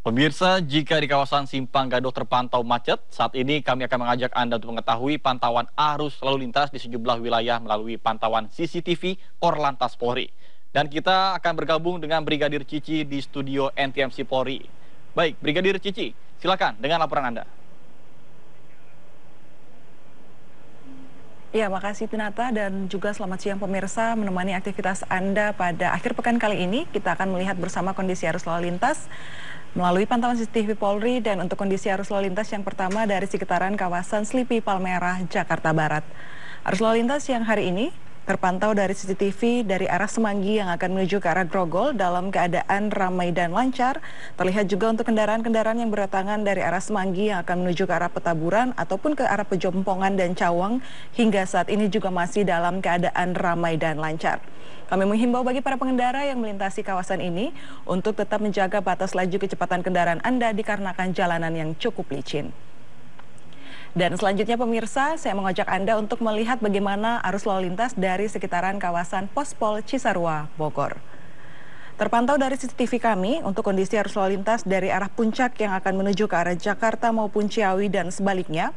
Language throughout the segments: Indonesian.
Pemirsa, jika di kawasan Simpang Gadok terpantau macet, saat ini kami akan mengajak Anda untuk mengetahui pantauan arus lalu lintas di sejumlah wilayah melalui pantauan CCTV Korlantas Polri. Dan kita akan bergabung dengan Brigadir Cici di studio NTMC Polri. Baik, Brigadir Cici, silakan dengan laporan Anda. Ya, makasih Pinata dan juga selamat siang pemirsa menemani aktivitas Anda pada akhir pekan kali ini. Kita akan melihat bersama kondisi arus lalu lintas Melalui pantauan CCTV Polri dan untuk kondisi arus lalu lintas yang pertama dari sekitaran kawasan Slipi Palmerah, Jakarta Barat. Arus lalu lintas yang hari ini terpantau dari CCTV dari arah Semanggi yang akan menuju ke arah Grogol dalam keadaan ramai dan lancar. Terlihat juga untuk kendaraan-kendaraan yang berdatangan dari arah Semanggi yang akan menuju ke arah Petaburan ataupun ke arah Pejompongan dan Cawang hingga saat ini juga masih dalam keadaan ramai dan lancar. Kami menghimbau bagi para pengendara yang melintasi kawasan ini untuk tetap menjaga batas laju kecepatan kendaraan Anda dikarenakan jalanan yang cukup licin. Dan selanjutnya pemirsa, saya mengajak Anda untuk melihat bagaimana arus lalu lintas dari sekitaran kawasan Pospol Cisarua, Bogor. Terpantau dari CCTV kami untuk kondisi arus lalu lintas dari arah puncak yang akan menuju ke arah Jakarta maupun Ciawi dan sebaliknya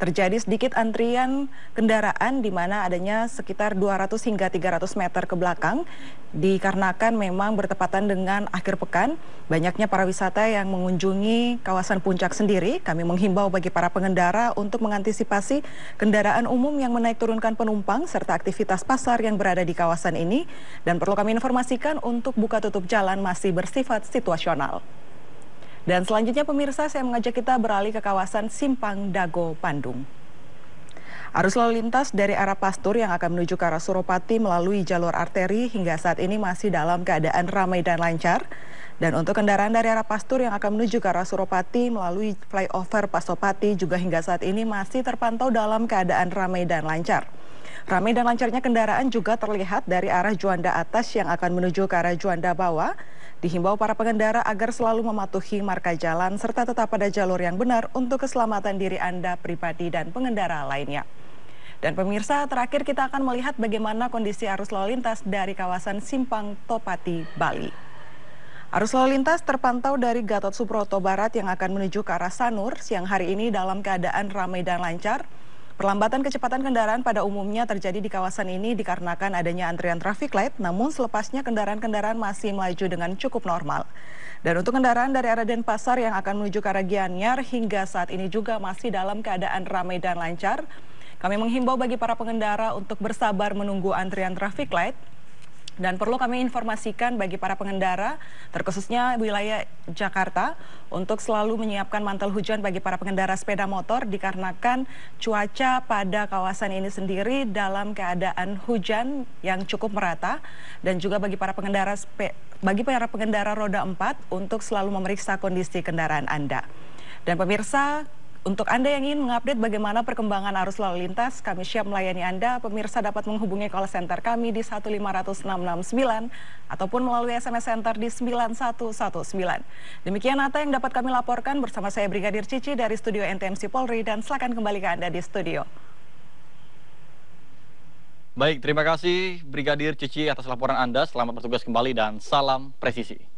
terjadi sedikit antrian kendaraan di mana adanya sekitar 200 hingga 300 meter ke belakang dikarenakan memang bertepatan dengan akhir pekan banyaknya para wisata yang mengunjungi kawasan puncak sendiri kami menghimbau bagi para pengendara untuk mengantisipasi kendaraan umum yang menaik turunkan penumpang serta aktivitas pasar yang berada di kawasan ini dan perlu kami informasikan untuk buka tutup jalan masih bersifat situasional. Dan selanjutnya pemirsa saya mengajak kita beralih ke kawasan Simpang Dago, Bandung. Arus lalu lintas dari arah Pastur yang akan menuju ke arah Suropati melalui jalur arteri hingga saat ini masih dalam keadaan ramai dan lancar. Dan untuk kendaraan dari arah Pastur yang akan menuju ke arah Suropati melalui flyover Pasopati juga hingga saat ini masih terpantau dalam keadaan ramai dan lancar. Ramai dan lancarnya kendaraan juga terlihat dari arah Juanda atas yang akan menuju ke arah Juanda bawah. Dihimbau para pengendara agar selalu mematuhi marka jalan serta tetap pada jalur yang benar untuk keselamatan diri Anda pribadi dan pengendara lainnya. Dan pemirsa, terakhir kita akan melihat bagaimana kondisi arus lalu lintas dari kawasan Simpang Topati, Bali. Arus lalu lintas terpantau dari Gatot Subroto Barat yang akan menuju ke arah Sanur siang hari ini dalam keadaan ramai dan lancar. Perlambatan kecepatan kendaraan pada umumnya terjadi di kawasan ini dikarenakan adanya antrian traffic light, namun selepasnya kendaraan-kendaraan masih melaju dengan cukup normal. Dan untuk kendaraan dari arah Denpasar yang akan menuju ke arah Gianyar hingga saat ini juga masih dalam keadaan ramai dan lancar. Kami menghimbau bagi para pengendara untuk bersabar menunggu antrian traffic light dan perlu kami informasikan bagi para pengendara, terkhususnya wilayah Jakarta, untuk selalu menyiapkan mantel hujan bagi para pengendara sepeda motor dikarenakan cuaca pada kawasan ini sendiri dalam keadaan hujan yang cukup merata dan juga bagi para pengendara bagi para pengendara roda 4 untuk selalu memeriksa kondisi kendaraan Anda. Dan pemirsa, untuk Anda yang ingin mengupdate bagaimana perkembangan arus lalu lintas, kami siap melayani Anda. Pemirsa dapat menghubungi call center kami di 15669 ataupun melalui SMS center di 9119. Demikian Nata yang dapat kami laporkan bersama saya Brigadir Cici dari studio NTMC Polri dan silakan kembali ke Anda di studio. Baik, terima kasih Brigadir Cici atas laporan Anda. Selamat bertugas kembali dan salam presisi.